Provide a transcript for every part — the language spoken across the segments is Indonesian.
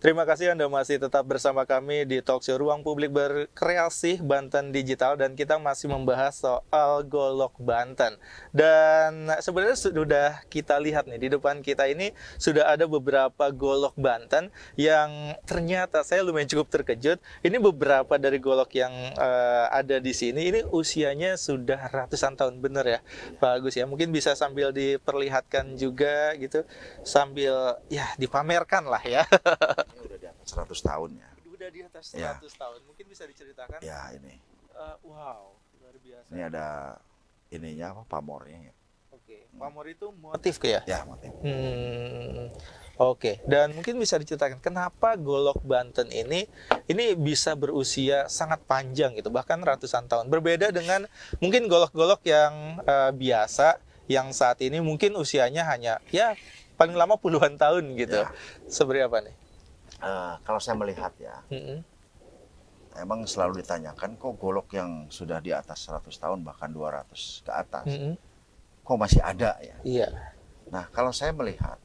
Terima kasih Anda masih tetap bersama kami di Talkshow Ruang Publik Berkreasi Banten Digital dan kita masih membahas soal Golok Banten. Dan sebenarnya sudah kita lihat nih di depan kita ini sudah ada beberapa Golok Banten yang ternyata saya lumayan cukup terkejut. Ini beberapa dari Golok yang uh, ada di sini ini usianya sudah ratusan tahun benar ya Bagus ya. Mungkin bisa sambil diperlihatkan juga gitu sambil ya dipamerkan lah ya. 100 tahun ya. Udah di atas 100 ya. tahun. Mungkin bisa diceritakan? Ya, ini. Uh, wow, luar biasa. Ini ada ininya apa pamornya ya. Oke, okay. Hmm. pamor itu motif ke ya? Ya, motif. Hmm. Oke, okay. dan mungkin bisa diceritakan kenapa Golok Banten ini ini bisa berusia sangat panjang gitu, bahkan ratusan tahun. Berbeda dengan mungkin golok-golok yang uh, biasa yang saat ini mungkin usianya hanya ya paling lama puluhan tahun gitu. Ya. Seperti nih? uh, kalau saya melihat ya, mm-hmm. emang selalu ditanyakan kok golok yang sudah di atas 100 tahun bahkan 200 ke atas, mm-hmm. kok masih ada ya? Iya. Nah kalau saya melihat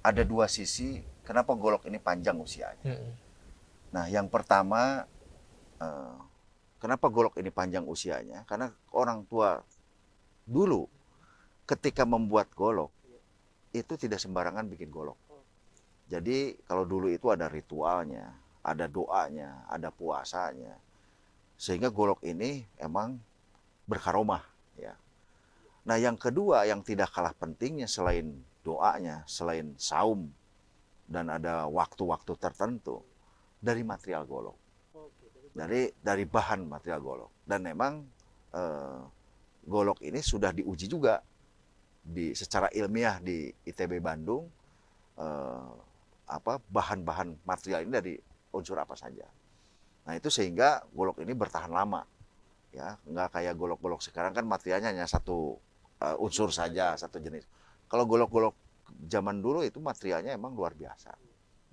ada dua sisi kenapa golok ini panjang usianya. Mm-hmm. Nah yang pertama uh, kenapa golok ini panjang usianya? Karena orang tua dulu ketika membuat golok itu tidak sembarangan bikin golok. Jadi kalau dulu itu ada ritualnya, ada doanya, ada puasanya. Sehingga golok ini emang berkaromah ya. Nah, yang kedua yang tidak kalah pentingnya selain doanya, selain saum dan ada waktu-waktu tertentu dari material golok. Dari dari bahan material golok. Dan memang eh, golok ini sudah diuji juga di secara ilmiah di ITB Bandung eh, apa bahan-bahan material ini dari unsur apa saja. Nah itu sehingga golok ini bertahan lama, ya nggak kayak golok-golok sekarang kan materialnya hanya satu uh, unsur saja, satu jenis. Kalau golok-golok zaman dulu itu materialnya emang luar biasa,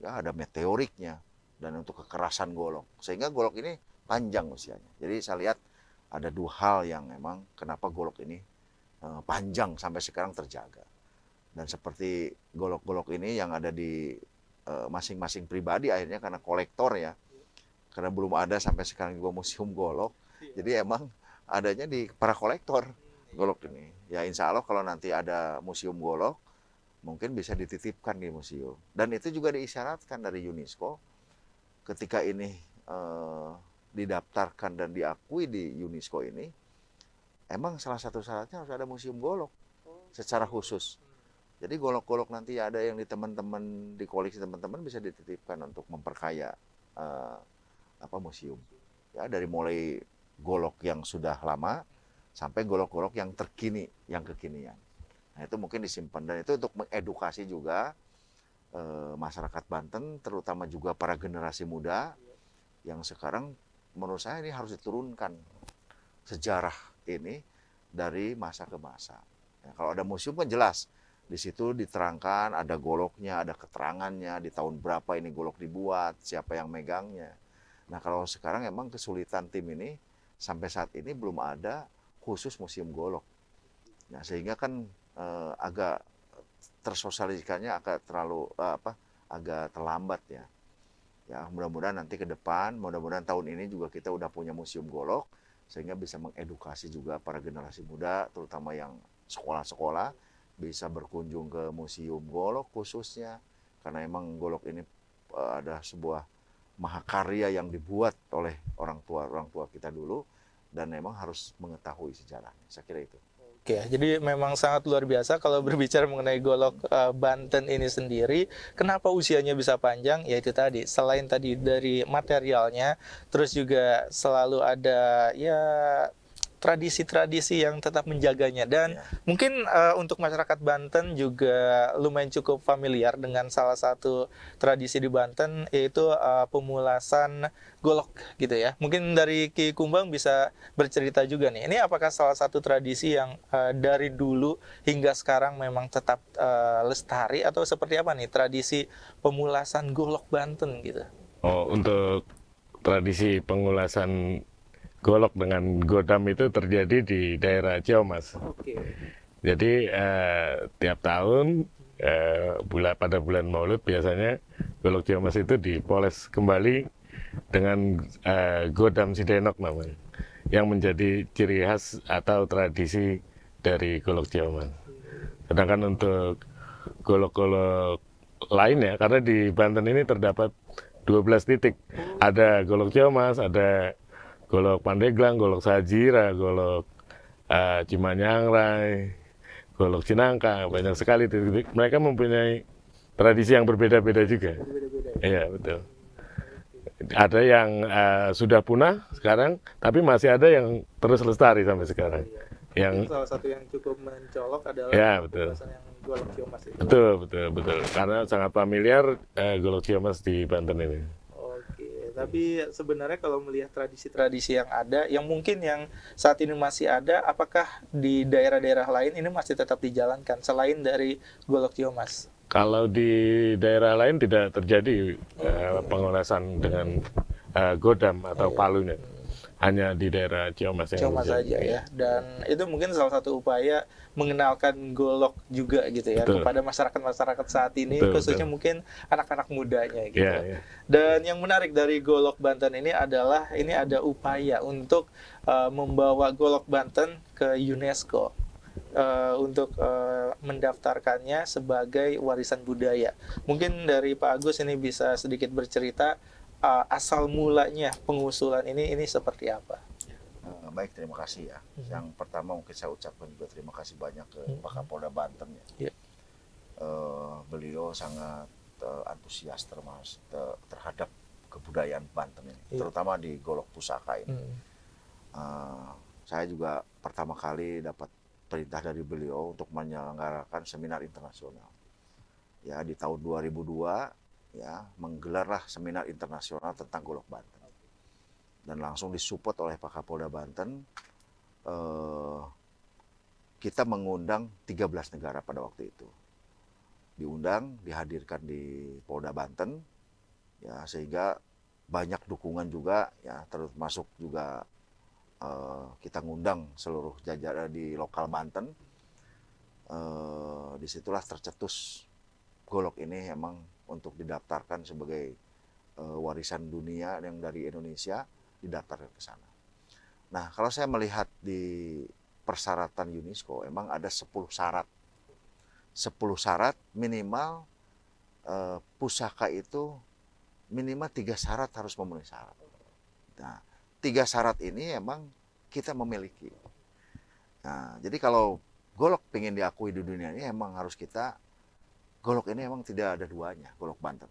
ya ada meteoriknya dan untuk kekerasan golok, sehingga golok ini panjang usianya. Jadi saya lihat ada dua hal yang emang kenapa golok ini eh, panjang sampai sekarang terjaga. Dan seperti golok-golok ini yang ada di Eh, masing-masing pribadi akhirnya karena kolektor ya karena belum ada sampai sekarang juga museum golok iya. jadi emang adanya di para kolektor golok ini ya insya Allah kalau nanti ada museum golok mungkin bisa dititipkan di museum dan itu juga diisyaratkan dari UNESCO ketika ini eh, didaftarkan dan diakui di UNESCO ini emang salah satu syaratnya harus ada museum golok oh. secara khusus jadi golok-golok nanti ada yang di teman-teman di koleksi teman-teman bisa dititipkan untuk memperkaya uh, apa museum. Ya dari mulai golok yang sudah lama sampai golok-golok yang terkini, yang kekinian. Nah, itu mungkin disimpan dan itu untuk mengedukasi juga e, masyarakat Banten terutama juga para generasi muda yang sekarang menurut saya ini harus diturunkan sejarah ini dari masa ke masa. Ya, kalau ada museum kan jelas di situ diterangkan ada goloknya, ada keterangannya, di tahun berapa ini golok dibuat, siapa yang megangnya. Nah kalau sekarang emang kesulitan tim ini sampai saat ini belum ada khusus museum golok. Nah sehingga kan eh, agak tersosialisikannya agak terlalu eh, apa agak terlambat ya. Ya mudah-mudahan nanti ke depan, mudah-mudahan tahun ini juga kita udah punya museum golok sehingga bisa mengedukasi juga para generasi muda terutama yang sekolah-sekolah bisa berkunjung ke Museum Golok khususnya karena emang Golok ini eh, ada sebuah mahakarya yang dibuat oleh orang tua orang tua kita dulu dan memang harus mengetahui sejarahnya. Saya kira itu. Oke, ya, jadi memang sangat luar biasa kalau berbicara mengenai Golok uh, Banten ini sendiri. Kenapa usianya bisa panjang? Ya itu tadi selain tadi dari materialnya, terus juga selalu ada ya tradisi-tradisi yang tetap menjaganya dan yeah. mungkin uh, untuk masyarakat Banten juga lumayan cukup familiar dengan salah satu tradisi di Banten yaitu uh, pemulasan golok gitu ya. Mungkin dari Ki Kumbang bisa bercerita juga nih. Ini apakah salah satu tradisi yang uh, dari dulu hingga sekarang memang tetap uh, lestari atau seperti apa nih tradisi pemulasan golok Banten gitu? Oh, untuk tradisi pengulasan golok dengan godam itu terjadi di daerah Ciamas. Okay. Jadi eh, tiap tahun eh, bulan pada bulan Maulid biasanya golok Ciamas itu dipoles kembali dengan eh, godam sidenok namanya, yang menjadi ciri khas atau tradisi dari golok Ciamas. Sedangkan untuk golok-golok lainnya, karena di Banten ini terdapat 12 titik, ada golok Ciamas, ada golok Pandeglang, golok Sajira, golok uh, Cimanyangrai, golok Cinangka, banyak sekali. Mereka mempunyai tradisi yang berbeda-beda juga. Iya betul. Ada yang uh, sudah punah sekarang, tapi masih ada yang terus lestari sampai sekarang. Iya. Yang Mungkin salah satu yang cukup mencolok adalah ya, betul. yang golok Ciomas Betul betul betul. Karena sangat familiar uh, golok Ciomas di Banten ini tapi sebenarnya kalau melihat tradisi-tradisi yang ada, yang mungkin yang saat ini masih ada, apakah di daerah-daerah lain ini masih tetap dijalankan selain dari golok Mas? Kalau di daerah lain tidak terjadi uh, dengan uh, godam atau iya. palunya hanya di daerah Ciamas yang Ciamas saja ya. Dan itu mungkin salah satu upaya mengenalkan golok juga gitu ya betul. kepada masyarakat-masyarakat saat ini betul, khususnya betul. mungkin anak-anak mudanya gitu. Yeah, yeah. Dan yang menarik dari golok Banten ini adalah ini ada upaya untuk uh, membawa golok Banten ke UNESCO uh, untuk uh, mendaftarkannya sebagai warisan budaya. Mungkin dari Pak Agus ini bisa sedikit bercerita uh, asal mulanya pengusulan ini ini seperti apa? Eh, baik terima kasih ya. hmm. Yang pertama mungkin saya ucapkan juga terima kasih banyak ke mm hmm. Pak Kapolda Banten ya. Yeah. Ya. Uh, beliau sangat uh, antusias termas ter terhadap kebudayaan Banten ini, yeah. terutama di Golok Pusaka ini. hmm. Uh, saya juga pertama kali dapat perintah dari beliau untuk menyelenggarakan seminar internasional. Ya di tahun 2002 ya menggelarlah seminar internasional tentang Golok Banten dan langsung disupport oleh Pak Kapolda Banten eh, kita mengundang 13 negara pada waktu itu diundang dihadirkan di Polda Banten ya sehingga banyak dukungan juga ya termasuk juga eh, kita ngundang seluruh jajaran eh, di lokal Banten eh, disitulah tercetus Golok ini emang untuk didaftarkan sebagai uh, warisan dunia yang dari Indonesia didaftarkan ke sana. Nah, kalau saya melihat di persyaratan UNESCO emang ada 10 syarat. 10 syarat minimal eh, pusaka itu minimal tiga syarat harus memenuhi syarat. Nah, tiga syarat ini emang kita memiliki. Nah, jadi kalau golok pengen diakui di dunia ini emang harus kita golok ini emang tidak ada duanya, golok Banten.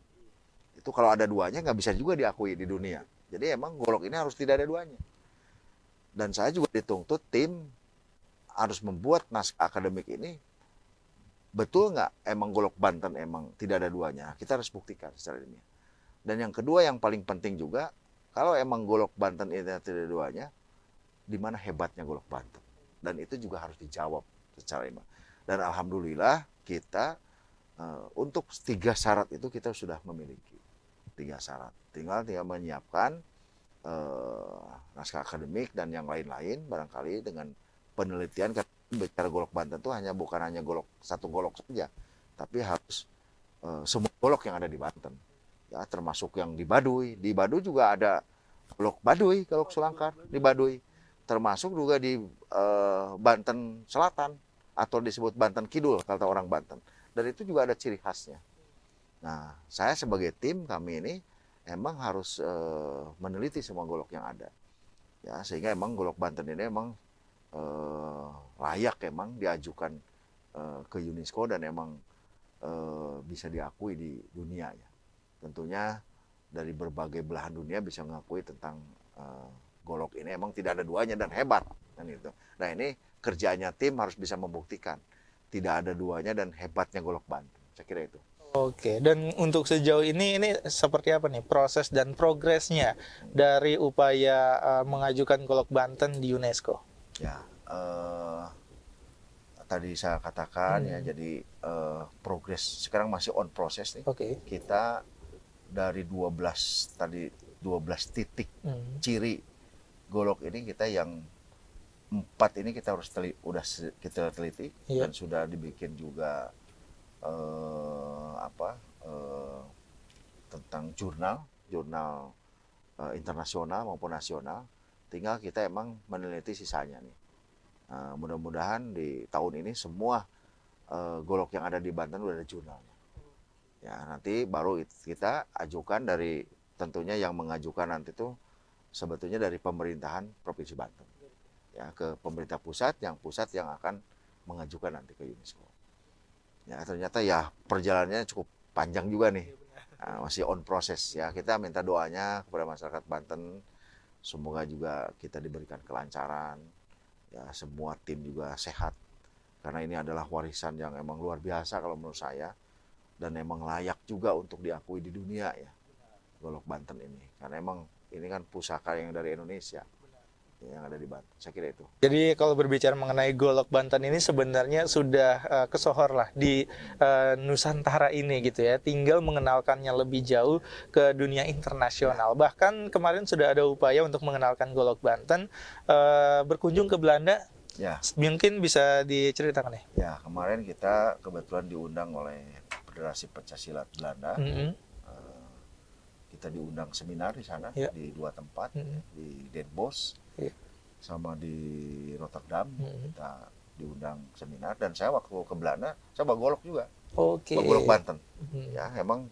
Itu kalau ada duanya nggak bisa juga diakui di dunia. Jadi emang golok ini harus tidak ada duanya. Dan saya juga dituntut tim harus membuat naskah akademik ini betul nggak emang golok Banten emang tidak ada duanya. Kita harus buktikan secara ilmiah. Dan yang kedua yang paling penting juga kalau emang golok Banten ini tidak ada duanya, di mana hebatnya golok Banten? Dan itu juga harus dijawab secara ilmiah. Dan alhamdulillah kita Eh, untuk tiga syarat itu kita sudah memiliki tiga syarat. Tinggal tinggal menyiapkan uh, naskah akademik dan yang lain-lain barangkali dengan penelitian bicara golok Banten itu hanya bukan hanya golok satu golok saja, tapi harus uh, semua golok yang ada di Banten. Ya, termasuk yang di Baduy. Di Baduy juga ada golok Baduy, golok Sulangkar di Baduy. Termasuk juga di uh, Banten Selatan atau disebut Banten Kidul kata orang Banten dan itu juga ada ciri khasnya. Nah, saya sebagai tim kami ini emang harus e, meneliti semua golok yang ada. Ya, sehingga emang golok Banten ini emang e, layak emang diajukan e, ke UNESCO dan emang e, bisa diakui di dunia ya. Tentunya dari berbagai belahan dunia bisa mengakui tentang e, golok ini emang tidak ada duanya dan hebat kan itu. Nah, ini kerjanya tim harus bisa membuktikan tidak ada duanya dan hebatnya Golok Banten. Saya kira itu. Oke, dan untuk sejauh ini ini seperti apa nih proses dan progresnya dari upaya uh, mengajukan Golok Banten di UNESCO? Ya, uh, tadi saya katakan ya, hmm. ya, jadi uh, progres sekarang masih on proses nih. Oke. Okay. Kita dari 12 tadi 12 titik hmm. ciri Golok ini kita yang empat ini kita harus teli, udah kita teliti yeah. dan sudah dibikin juga uh, apa uh, tentang jurnal jurnal uh, internasional maupun nasional tinggal kita emang meneliti sisanya nih uh, mudah-mudahan di tahun ini semua uh, golok yang ada di Banten udah ada jurnalnya ya nanti baru kita ajukan dari tentunya yang mengajukan nanti tuh sebetulnya dari pemerintahan provinsi Banten ya ke pemerintah pusat yang pusat yang akan mengajukan nanti ke UNESCO. Ya ternyata ya perjalanannya cukup panjang juga nih. Nah, masih on proses ya. Kita minta doanya kepada masyarakat Banten semoga juga kita diberikan kelancaran. Ya semua tim juga sehat karena ini adalah warisan yang emang luar biasa kalau menurut saya dan emang layak juga untuk diakui di dunia ya. Golok Banten ini karena emang ini kan pusaka yang dari Indonesia yang ada di Banten. Saya kira itu. Jadi kalau berbicara mengenai Golok Banten ini sebenarnya sudah uh, kesohor lah di uh, Nusantara ini gitu ya. Tinggal mengenalkannya lebih jauh ke dunia internasional. Bahkan kemarin sudah ada upaya untuk mengenalkan Golok Banten uh, berkunjung ke Belanda. Ya. Mungkin bisa diceritakan nih. Ya? ya, kemarin kita kebetulan diundang oleh Federasi Pencaksilat Belanda. Mm -hmm kita diundang seminar di sana yeah. di dua tempat mm -hmm. di Den Bosch yeah. sama di Rotterdam mm -hmm. kita mm-hmm. diundang seminar dan saya waktu ke Belanda saya bawa golok juga okay. golok Banten mm -hmm. ya emang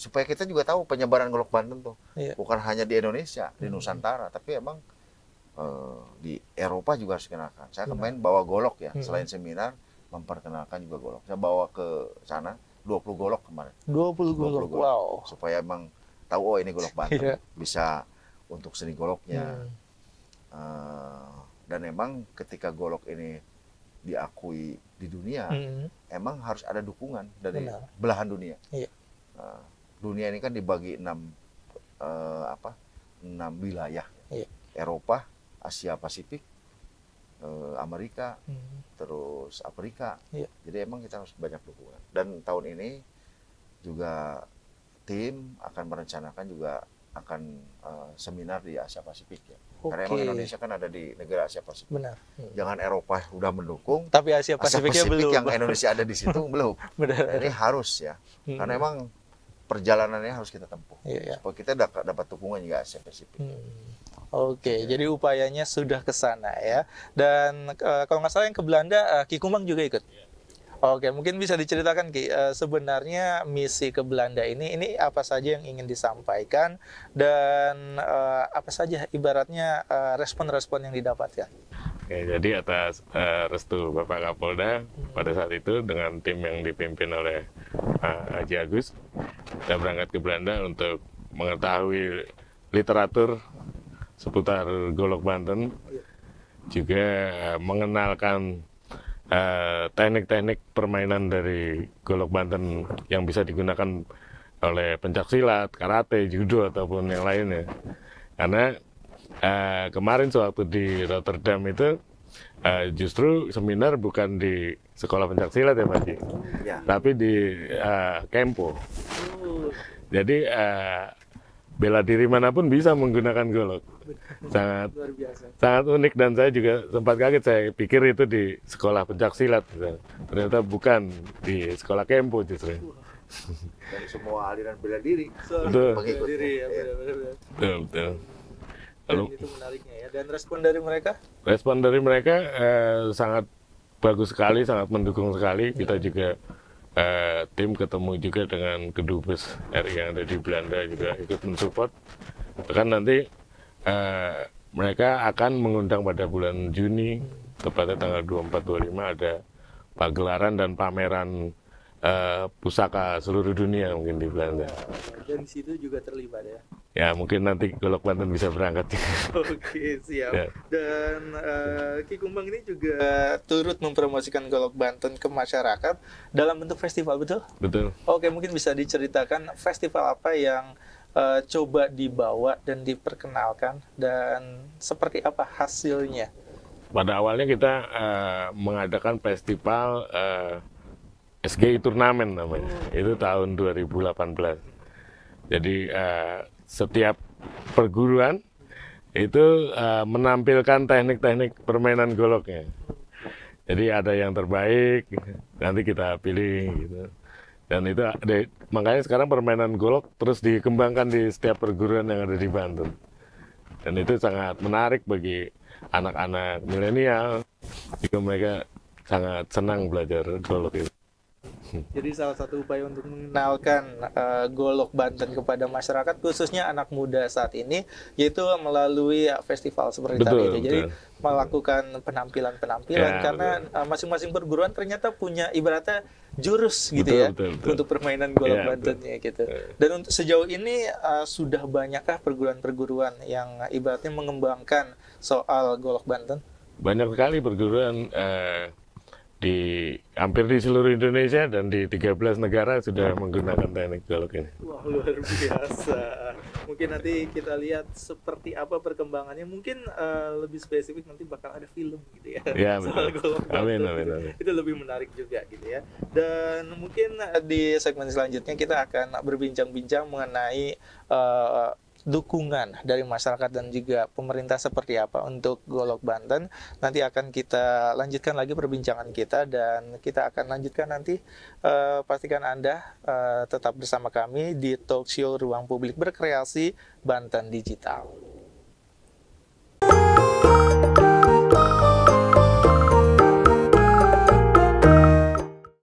supaya kita juga tahu penyebaran golok Banten tuh yeah. bukan hanya di Indonesia di mm -hmm. Nusantara tapi emang uh, di Eropa juga harus dikenalkan saya kemarin bawa golok ya mm -hmm. selain seminar memperkenalkan juga golok saya bawa ke sana 20 golok kemarin. 20 golok. golok. Wow. Supaya emang tahu oh ini golok Banten yeah. bisa untuk seni goloknya hmm. uh, dan emang ketika golok ini diakui di dunia hmm. emang harus ada dukungan dari Benar. belahan dunia yeah. Iya. uh, dunia ini kan dibagi enam uh, apa enam wilayah yeah. Eropa Asia Pasifik eh, Amerika hmm. terus Afrika yeah. jadi emang kita harus banyak dukungan dan tahun ini juga tim akan merencanakan juga akan uh, seminar di Asia Pasifik ya. Okay. Karena emang Indonesia kan ada di negara Asia Pasifik. Benar. Hmm. Jangan Eropa sudah mendukung, tapi Asia Pasifiknya Asia Pasifik belum. yang Indonesia ada di situ belum. Benar. Ini harus ya. Hmm. Karena emang perjalanannya harus kita tempuh. Iya, iya. Supaya kita dapat dukungan juga Asia Pasifik. Hmm. Oke, okay, gitu. jadi upayanya sudah ke sana ya. Dan uh, kalau nggak salah yang ke Belanda, uh, Ki juga ikut. Yeah. Oke, mungkin bisa diceritakan Ki, eh, sebenarnya misi ke Belanda ini ini apa saja yang ingin disampaikan dan eh, apa saja ibaratnya eh, respon-respon yang didapatkan? Oke, jadi atas restu Bapak Kapolda pada saat itu dengan tim yang dipimpin oleh Aji Haji Agus, kita berangkat ke Belanda untuk mengetahui literatur seputar Golok Banten, iya. juga mengenalkan Eh, teknik-teknik uh, permainan dari Golok Banten yang bisa digunakan oleh pencak silat, karate, judo ataupun yang lainnya. Karena uh, kemarin sewaktu di Rotterdam itu uh, justru seminar bukan di sekolah pencak silat ya Pak ya. tapi di uh, Kempo. Hmm. Jadi uh, bela diri manapun bisa menggunakan golok. Sangat Luar biasa. sangat unik dan saya juga sempat kaget saya pikir itu di sekolah pencak silat gitu. ternyata bukan di sekolah kempo justru. Dari semua aliran bela diri. So, betul. Bela diri ya, iya. Betul, betul. Lalu, itu menariknya ya. Dan respon dari mereka? Respon dari mereka eh, sangat bagus sekali, sangat mendukung sekali. Kita iya. juga uh, tim ketemu juga dengan kedubes RI yang ada di Belanda juga ikut mensupport. Bahkan nanti uh, mereka akan mengundang pada bulan Juni, tepatnya tanggal 24-25 ada pagelaran dan pameran uh, pusaka seluruh dunia mungkin di Belanda. Kan. Dan di situ juga terlibat ya? Ya mungkin nanti Golok Banten bisa berangkat. Oke siap. Ya. Dan uh, Ki Kumbang ini juga eh, turut mempromosikan Golok Banten ke masyarakat dalam bentuk festival betul? Betul. Oke mungkin bisa diceritakan festival apa yang uh, coba dibawa dan diperkenalkan dan seperti apa hasilnya? Pada awalnya kita uh, mengadakan festival uh, SGI Turnamen namanya. Hmm. Itu tahun 2018. Jadi uh, setiap perguruan itu uh, menampilkan teknik-teknik permainan goloknya. Jadi ada yang terbaik, nanti kita pilih gitu. Dan itu de, makanya sekarang permainan golok terus dikembangkan di setiap perguruan yang ada di Banten. Dan itu sangat menarik bagi anak-anak milenial. Juga mereka sangat senang belajar golok itu. Jadi salah satu upaya untuk mengenalkan uh, Golok Banten kepada masyarakat khususnya anak muda saat ini yaitu melalui festival seperti betul, tadi. Jadi melakukan penampilan-penampilan ya, karena eh, masing-masing uh, perguruan ternyata punya ibaratnya jurus gitu ya betul, betul. untuk permainan golok ya, Bantennya betul. Ya, gitu. Ya. Dan untuk sejauh ini uh, sudah banyakkah perguruan-perguruan yang ibaratnya mengembangkan soal golok Banten? Banyak sekali perguruan uh, di hampir di seluruh Indonesia dan di 13 negara sudah menggunakan teknik dialog ini. Wah luar biasa. Mungkin nanti kita lihat seperti apa perkembangannya. Mungkin uh, lebih spesifik nanti bakal ada film gitu ya. Ya betul. Amin, amin, amin. Itu lebih menarik juga gitu ya. Dan mungkin di segmen selanjutnya kita akan berbincang-bincang mengenai uh, dukungan dari masyarakat dan juga pemerintah seperti apa untuk Golok Banten. Nanti akan kita lanjutkan lagi perbincangan kita dan kita akan lanjutkan nanti uh, pastikan Anda uh, tetap bersama kami di Talk Ruang Publik Berkreasi Banten Digital.